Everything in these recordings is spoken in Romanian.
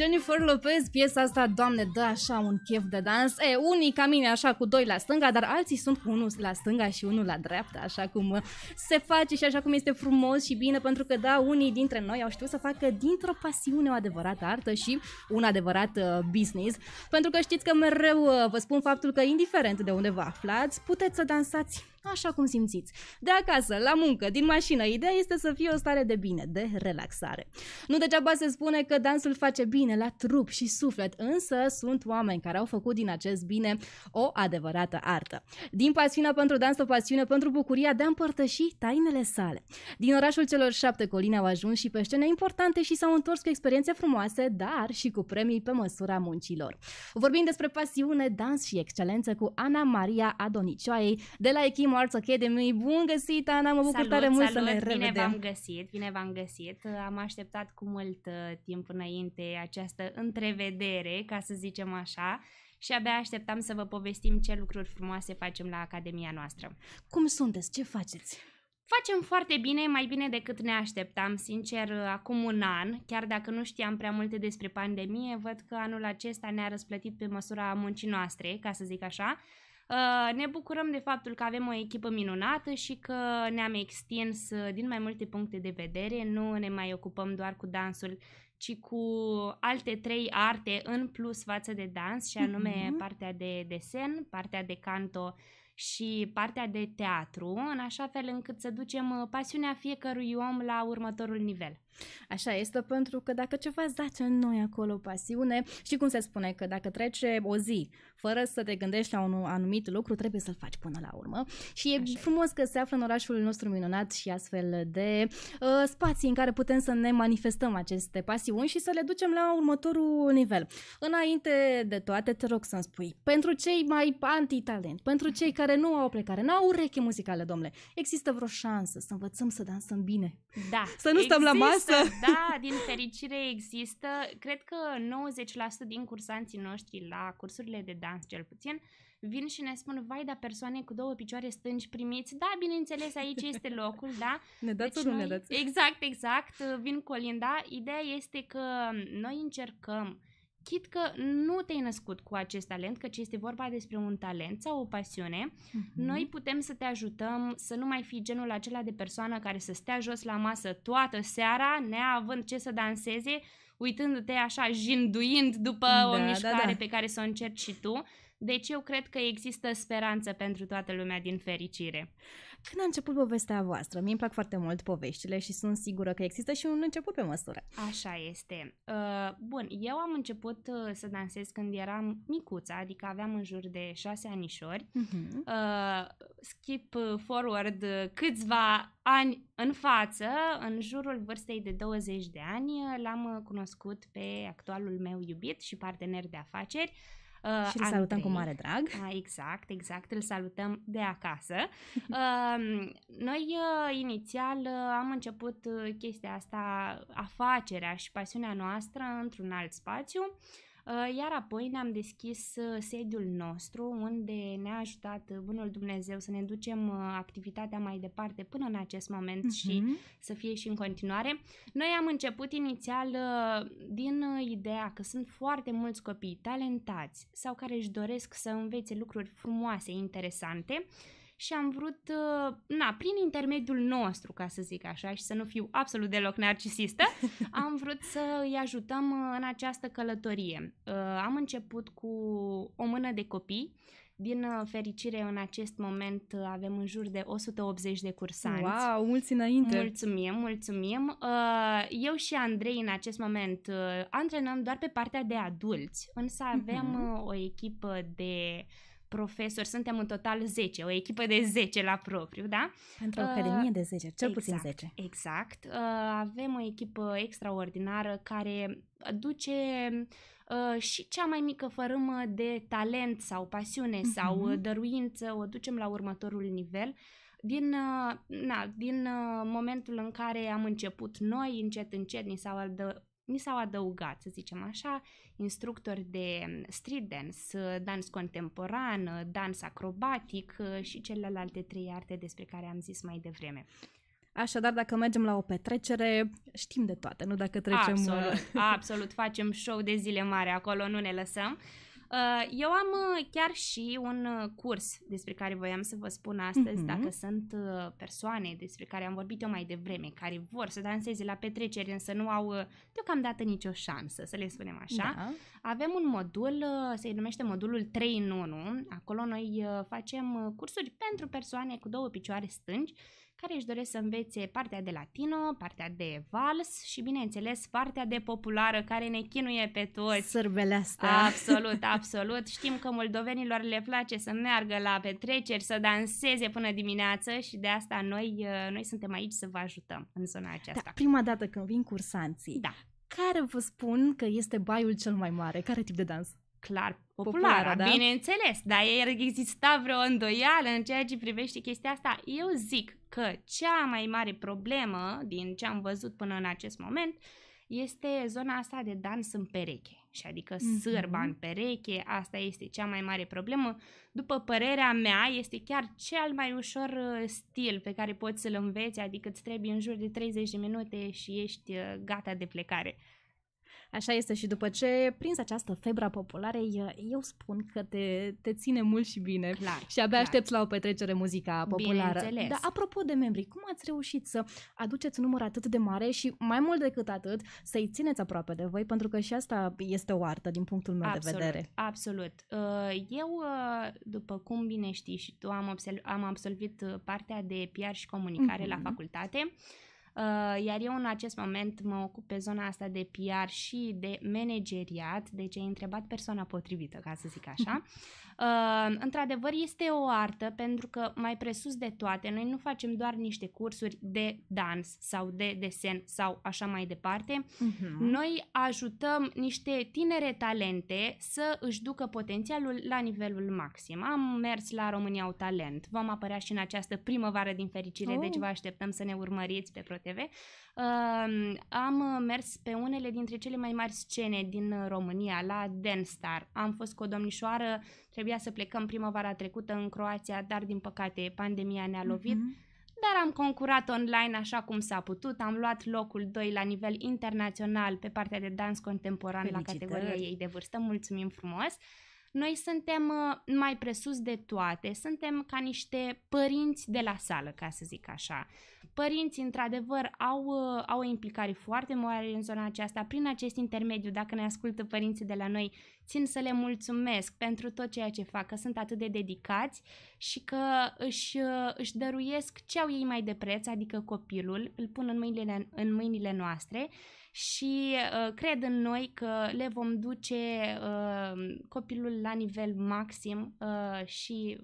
Jennifer Lopez, piesa asta, doamne, dă așa un chef de dans. E, unii ca mine așa cu doi la stânga, dar alții sunt cu unul la stânga și unul la dreapta, așa cum uh, se face și așa cum este frumos și bine, pentru că da, unii dintre noi au știut să facă dintr-o pasiune o adevărată artă și un adevărat uh, business, pentru că știți că mereu uh, vă spun faptul că indiferent de unde vă aflați, puteți să dansați așa cum simțiți. De acasă, la muncă, din mașină, ideea este să fie o stare de bine, de relaxare. Nu degeaba se spune că dansul face bine la trup și suflet, însă sunt oameni care au făcut din acest bine o adevărată artă. Din pasiunea pentru dans, o pasiune pentru bucuria de a împărtăși tainele sale. Din orașul celor șapte coline au ajuns și pe scene importante și s-au întors cu experiențe frumoase, dar și cu premii pe măsura muncilor. Vorbim despre pasiune, dans și excelență cu Ana Maria Adonicioaiei de la echipa Academy, Arts Academy. Bun găsit, Ana, mă bucur tare mult salut, să ne bine revedem. v-am găsit, bine v-am găsit. Am așteptat cu mult uh, timp înainte această întrevedere, ca să zicem așa, și abia așteptam să vă povestim ce lucruri frumoase facem la Academia noastră. Cum sunteți? Ce faceți? Facem foarte bine, mai bine decât ne așteptam, sincer, acum un an, chiar dacă nu știam prea multe despre pandemie, văd că anul acesta ne-a răsplătit pe măsura muncii noastre, ca să zic așa, Uh, ne bucurăm de faptul că avem o echipă minunată și că ne-am extins uh, din mai multe puncte de vedere, nu ne mai ocupăm doar cu dansul, ci cu alte trei arte în plus față de dans, și anume mm-hmm. partea de desen, partea de canto și partea de teatru, în așa fel încât să ducem uh, pasiunea fiecărui om la următorul nivel. Așa este, pentru că dacă ceva zace în noi acolo pasiune, și cum se spune că dacă trece o zi fără să te gândești la un anumit lucru, trebuie să-l faci până la urmă. Și e așa. frumos că se află în orașul nostru minunat și astfel de uh, spații în care putem să ne manifestăm aceste pasiuni și să le ducem la următorul nivel. Înainte de toate, te rog să-mi spui, pentru cei mai anti-talent, pentru cei care care nu au plecare, nu au ureche muzicală, domnule. Există vreo șansă să învățăm să dansăm bine. Da. Să nu există, stăm la masă. Da, din fericire există. Cred că 90% din cursanții noștri la cursurile de dans, cel puțin, vin și ne spun, vai, da, persoane cu două picioare stângi primiți, da, bineînțeles, aici este locul, da. Ne dați deci nu ne dați? Exact, exact, vin colinda. Ideea este că noi încercăm chit că nu te-ai născut cu acest talent, că ce este vorba despre un talent sau o pasiune, uh-huh. noi putem să te ajutăm să nu mai fii genul acela de persoană care să stea jos la masă toată seara, neavând ce să danseze, uitându-te așa, jinduind după da, o da, mișcare da, da. pe care să o încerci și tu. Deci eu cred că există speranță pentru toată lumea din fericire. Când a început povestea voastră? Mie îmi plac foarte mult poveștile și sunt sigură că există și un început pe măsură. Așa este. Uh, bun, eu am început uh, să dansez când eram micuță, adică aveam în jur de șase anișori. Uh-huh. Skip uh, forward câțiva ani în față, în jurul vârstei de 20 de ani, l-am cunoscut pe actualul meu iubit și partener de afaceri, Uh, și îl salutăm cu mare drag. Uh, exact, exact, îl salutăm de acasă. Uh, noi uh, inițial uh, am început uh, chestia asta, afacerea și pasiunea noastră într-un alt spațiu. Uh, iar apoi ne-am deschis uh, sediul nostru unde ne-a ajutat uh, Bunul Dumnezeu să ne ducem activitatea mai departe până în acest moment uh-huh. și mhm. să fie și în continuare. Noi am început inițial din ideea că sunt foarte mulți copii talentați sau care își doresc să învețe lucruri frumoase, interesante și am vrut, uh, na, prin intermediul nostru, ca să zic așa, și să nu fiu absolut deloc narcisistă, am vrut să îi ajutăm uh, în această călătorie. Uh, am început cu o mână de copii. Din fericire, în acest moment avem în jur de 180 de cursanți. Wow, mulți înainte! Mulțumim, mulțumim! Eu și Andrei în acest moment antrenăm doar pe partea de adulți, însă mhm. avem uh-huh. o echipă de profesori, suntem în total 10, o echipă de 10 la propriu, da? Pentru o uh, academie de 10, cel exact, puțin 10. Exact. Uh, avem o echipă extraordinară care duce uh, și cea mai mică fărâmă de talent sau pasiune uh-huh. sau dăruință, o ducem la următorul nivel din, na, din momentul în care am început noi, încet, încet ni s-au adă, mi s-au adăugat, să zicem așa, instructori de street dance, dans contemporan, dans acrobatic uh, și celelalte trei arte despre care am zis mai devreme. Așadar, dacă mergem la o petrecere, știm de toate, nu dacă trecem... Absolut, uh, absolut, facem show de zile mare acolo, nu ne lăsăm. Uh, Uh, eu am uh, chiar și un uh, curs despre care voiam să vă spun astăzi, uh-huh. dacă sunt persoane despre care am vorbit eu mai devreme, care vor să danseze la petreceri, însă nu au deocamdată nicio șansă, să le spunem așa. Da. Avem un modul, se numește modulul 3 în 1. Acolo noi facem cursuri pentru persoane cu două picioare stângi care își doresc să învețe partea de latino, partea de vals și, bineînțeles, partea de populară care ne chinuie pe toți. astea. Absolut, absolut. Știm că moldovenilor le place să meargă la petreceri, să danseze până dimineață și de asta noi, uh, noi suntem aici să vă ajutăm în zona aceasta. Da, prima dată când vin cursanții, da. care vă spun că este baiul cel mai mare? Care tip de dans? Clar, populară, populară da? bineînțeles, dar exista vreo îndoială în ceea ce privește chestia asta. Eu zic că cea mai mare problemă din ce am văzut până în acest moment este zona asta de dans în pereche. Și adică mm-hmm. sârba în pereche, asta este cea mai mare problemă. După părerea mea, este chiar cel mai ușor uh, stil pe care poți să-l înveți, adică îți trebuie în jur de 30 de minute și ești uh, gata de plecare. Așa este și după ce prins această febra populară, eu spun că te, te ține mult și bine. Clar, și abia clar. aștepți la o petrecere muzica populară. Dar apropo de membri, cum ați reușit să aduceți un număr atât de mare și mai mult decât atât să-i țineți aproape de voi, pentru că și asta este o artă din punctul meu absolut, de vedere. Absolut. Uh, eu, uh, după cum bine știi și tu, am, absolvit uh, partea de PR și comunicare mm-hmm. la mhm. facultate. Uh, iar eu în acest moment mă ocup pe zona asta de PR și de manageriat, deci ai întrebat persoana potrivită, ca să zic așa. Ă, într-adevăr, este o artă pentru că, mai presus de toate, noi nu facem doar niște cursuri de dans sau de desen sau așa mai departe. Uh-huh. Noi ajutăm niște tinere talente să își ducă potențialul la nivelul maxim. Am mers la România au talent. Vom apărea și în această primăvară, din fericire, deci oh. deci vă așteptăm să ne urmăriți pe ProTV. Uh, am mers pe unele dintre cele mai mari scene din România, la Denstar. Am fost cu o domnișoară uh, Trebuia să plecăm primăvara trecută în Croația, dar din păcate pandemia ne-a mhm. lovit. Mm-hmm. Dar am concurat online așa cum s-a putut, am luat locul 2 la nivel internațional pe partea de dans contemporan Felicitări. la categoria ei de vârstă, mulțumim frumos! Noi suntem uh, mai presus de toate, suntem ca niște părinți de la sală, ca să zic așa. Părinții, într-adevăr, au, uh, au o implicare foarte mare în zona aceasta. Prin acest intermediu, dacă ne ascultă părinții de la noi, țin să le mulțumesc pentru tot ceea ce fac, că sunt atât de dedicați și că își, uh, își dăruiesc ce au ei mai de preț, adică copilul, îl pun în mâinile, în mâinile noastre și uh, cred în noi că le vom duce uh, copilul la nivel maxim uh, și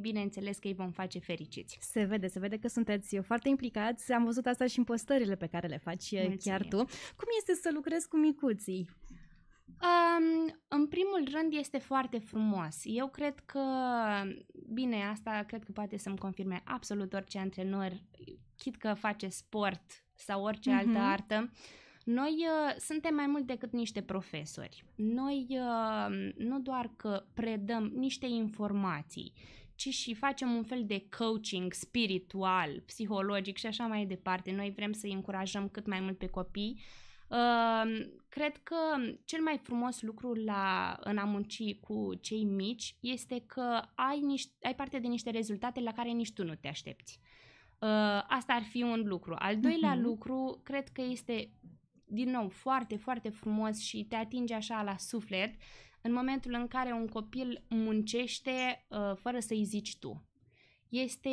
bineînțeles că îi vom face fericiți. Se vede, se vede că sunteți uh, foarte implicați. Am văzut asta și în postările pe care le faci uh, Mulțumim. chiar tu. Cum este să lucrezi cu micuții? Um, în primul rând este foarte frumos. Eu cred că, bine, asta cred că poate să-mi confirme absolut orice antrenor, chit că face sport sau orice mm-hmm. altă mhm. artă, uh, noi uh, suntem mai mult decât niște profesori. Noi uh, nu doar că predăm niște informații, ci și facem un fel de coaching spiritual, psihologic și așa mai departe. Noi vrem să-i încurajăm cât mai mult pe copii Uh, cred că cel mai frumos lucru la, în a munci cu cei mici este că ai, niște, ai parte de niște rezultate la care nici tu nu te aștepți. Uh, asta ar fi un lucru. Al doilea uh-huh. lucru, cred că este din nou, foarte, foarte frumos și te atinge așa la suflet în momentul în care un copil muncește uh, fără să-i zici tu. Este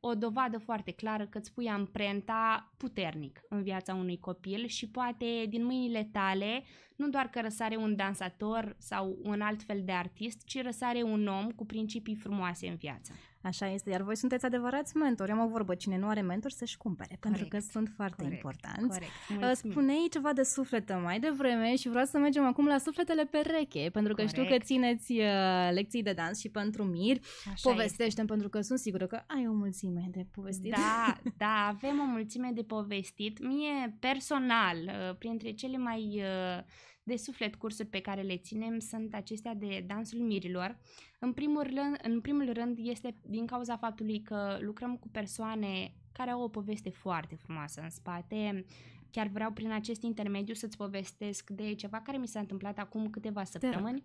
o dovadă foarte clară că îți pui amprenta puternic în viața unui copil și poate din mâinile tale nu doar că răsare un dansator sau un alt fel de artist, ci răsare un om cu principii frumoase în viață. Așa este, iar voi sunteți adevărați mentori. Am o vorbă, cine nu are mentor să-și cumpere, corect, pentru că sunt foarte corect, importanți. Corect, Spuneai ceva de sufletă mai devreme și vreau să mergem acum la sufletele pereche, pentru că corect. știu că țineți uh, lecții de dans și pentru mir. Așa povestește pentru că sunt sigură că ai o mulțime de povestit. Da, da, avem o mulțime de povestit. Mie, personal, uh, printre cele mai uh, de suflet cursuri pe care le ținem sunt acestea de dansul mirilor. Uh, în primul, rând, în primul rând este din cauza faptului că lucrăm cu persoane care au o poveste foarte frumoasă în spate. Chiar vreau prin acest intermediu să-ți povestesc de ceva care mi s-a întâmplat acum câteva săptămâni.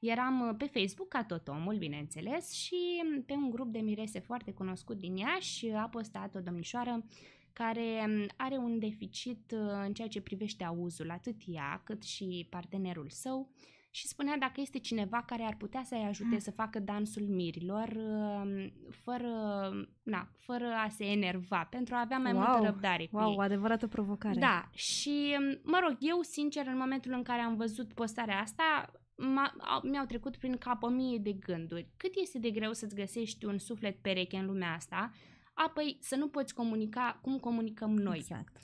Eram uh, pe Facebook, ca tot omul, bineînțeles, și um, pe un grup de mirese foarte cunoscut din Iași a postat o domnișoară care um, are un deficit uh, în ceea ce privește auzul, atât ea cât și partenerul său și spunea dacă este cineva care ar putea să-i ajute mm. să facă dansul mirilor um, fără, na, fără a se enerva, pentru a avea mai wow. multă răbdare cu wow, ei. adevărată provocare. Da, și um, mă rog, eu sincer în momentul în care am văzut postarea asta, mi-au trecut prin cap o mie de gânduri. Cât este de greu să-ți găsești un suflet pereche în lumea asta, apoi să nu poți comunica cum comunicăm noi. Exact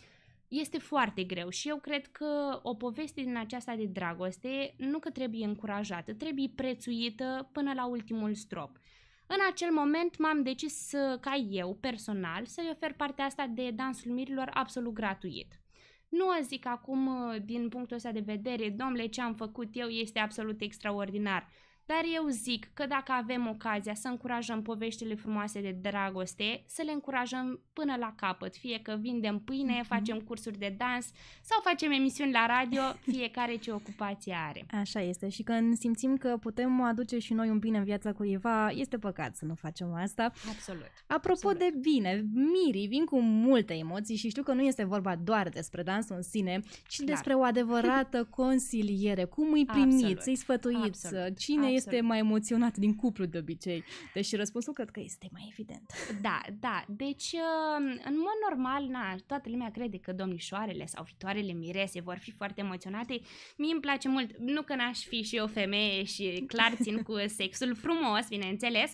este foarte greu și eu cred că o poveste din aceasta de dragoste nu că trebuie încurajată, trebuie prețuită până la ultimul strop. În acel moment m-am decis să, ca eu, personal, să-i ofer partea asta de dansul mirilor absolut gratuit. Nu o zic acum din punctul ăsta de vedere, domnule, ce am făcut eu este absolut extraordinar. Dar eu zic că dacă avem ocazia să încurajăm poveștile frumoase de dragoste, să le încurajăm până la capăt, fie că vindem pâine, mm-hmm. facem cursuri de dans sau facem emisiuni la radio, fiecare ce ocupație are. Așa este și când simțim că putem aduce și noi un bine în viața cuiva, este păcat să nu facem asta. Absolut. Apropo absolut. de bine, mirii vin cu multe emoții și știu că nu este vorba doar despre dansul în sine, ci Clar. despre o adevărată consiliere, cum îi primiți, absolut. îi sfătuiți, absolut. cine absolut este să... Exact. mai emoționat din cuplu de obicei. Deci răspunsul cred că este mai evident. Da, da. Deci, um, în mod normal, na, toată lumea crede că domnișoarele sau viitoarele mirese vor fi foarte emoționate. Mie îmi place mult, nu că n-aș fi și o femeie și clar țin cu sexul frumos, bineînțeles,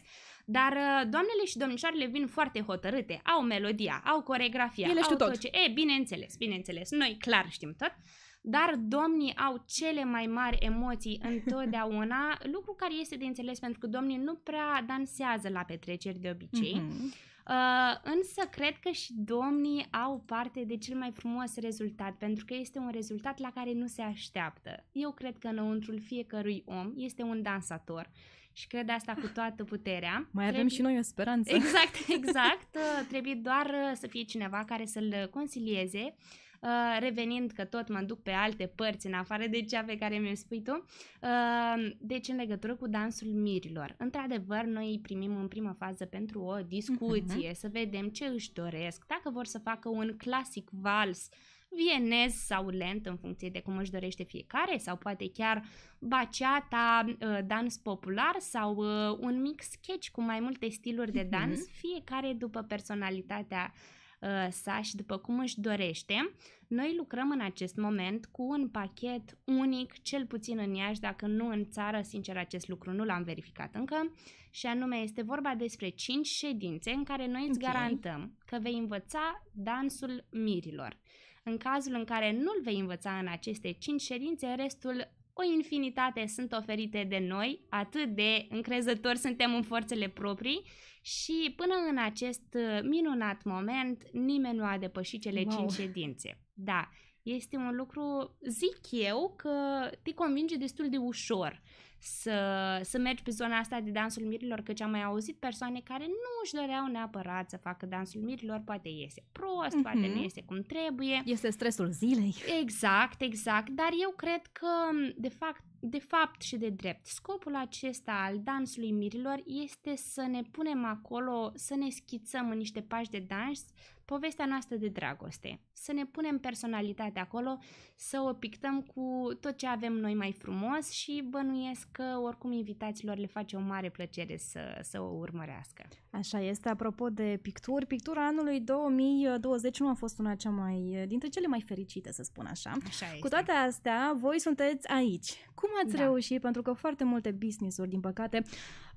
dar uh, doamnele și domnișoarele vin foarte hotărâte, au melodia, au coregrafia, Ele au tot. tot ce... E, bineînțeles, bineînțeles, noi clar știm tot. Uh, dar domnii au cele mai mari emoții întotdeauna, lucru care este de înțeles pentru că domnii nu prea dansează la petreceri de obicei. Mm-hmm. Uh, însă cred că și domnii au parte de cel mai frumos rezultat, pentru că este un rezultat la care nu se așteaptă. Eu cred că înăuntrul fiecărui om este un dansator și cred asta cu toată puterea. Mai avem și noi o speranță. Exact, exact. Uh, trebuie doar uh, să fie cineva care să-l consilieze Uh, revenind că tot mă duc pe alte părți în afară de cea pe care mi-o spui tu, uh, deci în legătură cu dansul mirilor. Într-adevăr, noi îi primim în prima fază pentru o discuție, uh-huh. să vedem ce își doresc, dacă vor să facă un clasic vals, vienez sau lent în funcție de cum își dorește fiecare sau poate chiar baceata, uh, dans popular sau uh, un mix sketch cu mai multe stiluri de dans, mhm. fiecare după personalitatea Uh, sa și după cum își dorește. Noi lucrăm în acest moment cu un pachet unic, cel puțin în Iași, dacă nu în țară, sincer acest lucru nu l-am verificat încă, și anume este vorba despre 5 ședințe în care noi îți okay. garantăm că vei învăța dansul mirilor. În cazul în care nu-l vei învăța în aceste 5 ședințe, restul o infinitate sunt oferite de noi, atât de încrezători suntem în forțele proprii și până în acest minunat moment nimeni nu a depășit cele wow. cinci ședințe. Da, este un lucru, zic eu, că te convinge destul de ușor să, să mergi pe zona asta de dansul mirilor, căci am mai auzit persoane care nu își doreau neapărat să facă dansul mirilor, poate iese prost, mm-hmm. poate mhm. nu iese cum trebuie. Este stresul zilei. Exact, exact, dar eu cred că, de fapt, de fapt și de drept, scopul acesta al dansului mirilor este să ne punem acolo, să ne schițăm în niște pași de dans, povestea noastră de dragoste, să ne punem personalitatea acolo, să o pictăm cu tot ce avem noi mai frumos și bănuiesc că oricum invitaților le face o mare plăcere să, să o urmărească. Așa este, apropo de picturi, pictura anului 2020 nu a fost una cea mai, dintre cele mai fericite, să spun așa. așa este. Cu toate astea, voi sunteți aici. Cum ați da. reușit? Pentru că foarte multe business-uri, din păcate,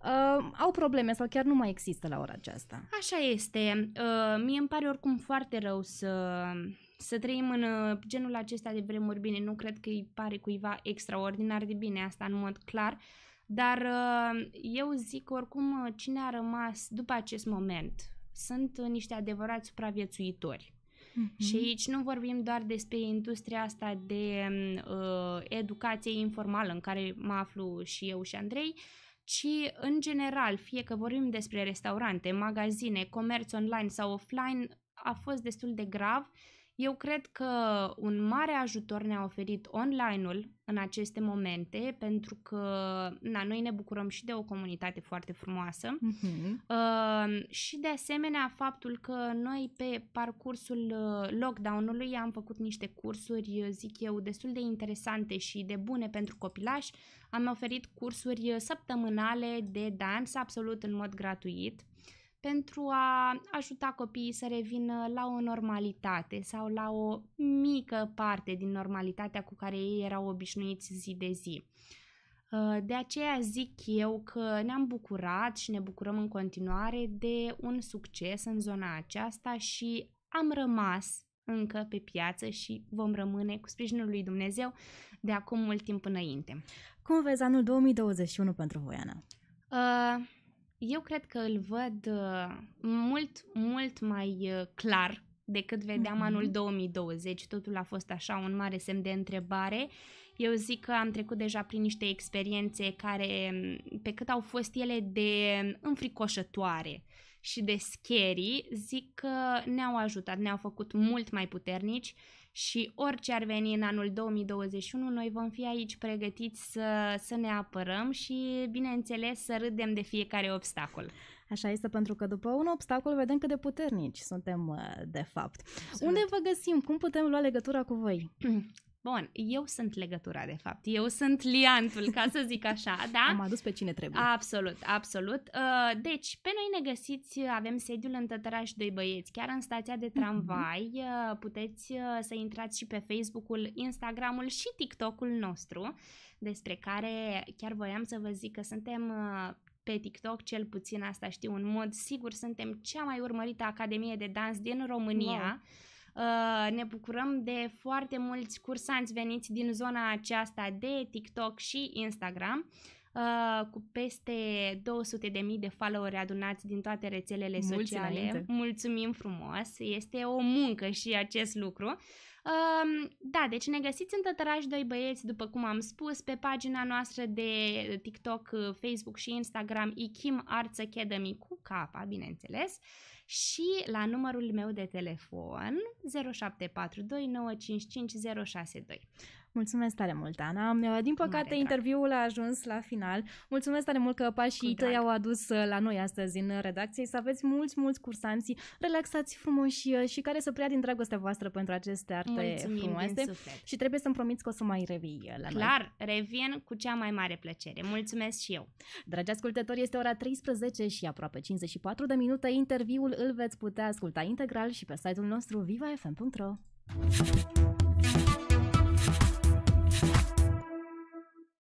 uh, au probleme sau chiar nu mai există la ora aceasta. Așa este. Uh, mie îmi pare oricum foarte rău să, să trăim în uh, genul acesta de vremuri bine. Nu cred că îi pare cuiva extraordinar de bine asta în mod clar, dar uh, eu zic oricum cine a rămas după acest moment sunt niște adevărați supraviețuitori. Mm-hmm. Și aici nu vorbim doar despre industria asta de uh, educație informală în care mă aflu și eu și Andrei, uh, ci în general, fie că vorbim despre restaurante, magazine, comerț online sau offline, a fost destul de grav uh, eu cred că un mare ajutor ne-a oferit online-ul în aceste momente, pentru că na, noi ne bucurăm și de o comunitate foarte frumoasă uh-huh. uh, și de asemenea faptul că noi pe parcursul uh, lockdown-ului am făcut niște cursuri, uh, zic eu, destul de interesante și de bune pentru copilași. Am oferit cursuri uh, săptămânale de dans absolut în mod gratuit. Uh, pentru a ajuta copiii să revină la o normalitate sau la o mică parte din normalitatea cu care ei erau obișnuiți zi de zi. Uh, de aceea zic eu că ne-am bucurat și ne bucurăm în continuare de un succes în zona aceasta și am rămas încă pe piață și vom rămâne cu sprijinul lui Dumnezeu de acum mult timp înainte. Cum vezi anul 2021 pentru voi, Ana? Uh, eu cred că îl văd uh, mult, mult mai uh, clar decât vedeam mm-hmm. anul 2020. Totul a fost așa un mare semn de întrebare. Eu zic că am trecut deja prin niște experiențe care, mm, pe cât au fost ele de înfricoșătoare și de scary, zic că ne-au ajutat, ne-au făcut mult mai puternici și orice ar veni în anul 2021, noi vom fi aici pregătiți să, să ne apărăm și, bineînțeles, să râdem de fiecare obstacol. Așa este, pentru că după un obstacol vedem cât de puternici suntem, uh, de fapt. Absolut. Unde vă găsim? Cum putem lua legătura cu voi? Bun, eu sunt legătura, de fapt. Eu sunt liantul, ca să zic așa, da? Am adus pe cine trebuie. Absolut, absolut. Uh, deci, pe noi ne găsiți, avem sediul în Tătăraș doi băieți, chiar în stația de mhm. tramvai. Uh, puteți uh, să intrați și pe Facebook-ul, Instagram-ul și TikTok-ul nostru, despre care chiar voiam să vă zic că suntem pe TikTok, cel puțin asta știu în mod sigur, suntem cea mai urmărită academie de dans din România. Wow Uh, ne bucurăm de foarte mulți cursanți veniți din zona aceasta de TikTok și Instagram uh, cu peste 200.000 de, de followeri adunați din toate rețelele Mulți sociale. Înainte. Mulțumim frumos! Este o muncă și acest lucru. Um, da, deci ne găsiți în Tătărași Doi Băieți, după cum am spus, pe pagina noastră de TikTok, Facebook și Instagram, Ikim Arts Academy cu capa, bineînțeles și la numărul meu de telefon 0742 Mulțumesc tare mult, Ana. Eh, din păcate, Mare interviul drag. a ajuns la final. Mulțumesc tare mult că pașii tăi au adus eh, la noi astăzi în redacție să aveți mulți, mulți cursanți relaxați frumoși eh, și care să preia din dragostea voastră pentru aceste arte Mulțumim frumoase. Și trebuie să-mi promiți că o să mai revii la Clar, noi. revin cu cea mai mare plăcere. Mulțumesc și eu. Dragi ascultători, este ora 13 și aproape 54 de minute. Interviul îl veți putea asculta integral și pe site-ul nostru vivafm.ro.